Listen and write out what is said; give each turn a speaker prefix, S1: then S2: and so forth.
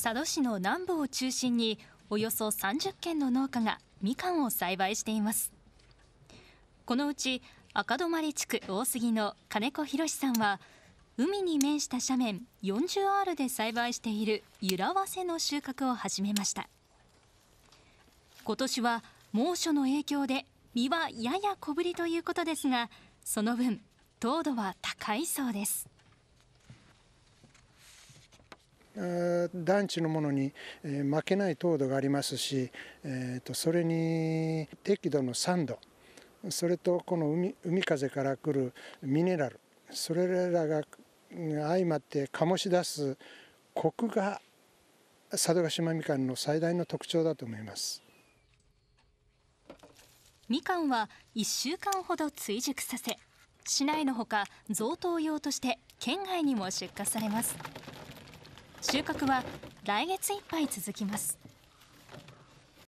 S1: 佐渡市の南部を中心におよそ30軒の農家がみかんを栽培していますこのうち赤泊地区大杉の金子博さんは海に面した斜面 40R で栽培しているゆらわせの収穫を始めました今年は猛暑の影響で実はやや小ぶりということですがその分糖度は高いそうです
S2: 団地のものに負けない糖度がありますし、えー、とそれに適度の酸度それとこの海海風から来るミネラルそれらが相まって醸し出すコクが佐渡島みかんの最大の特徴だと思います
S1: みかんは1週間ほど追熟させ市内のほか贈答用として県外にも出荷されます収穫は来月いっぱい続きます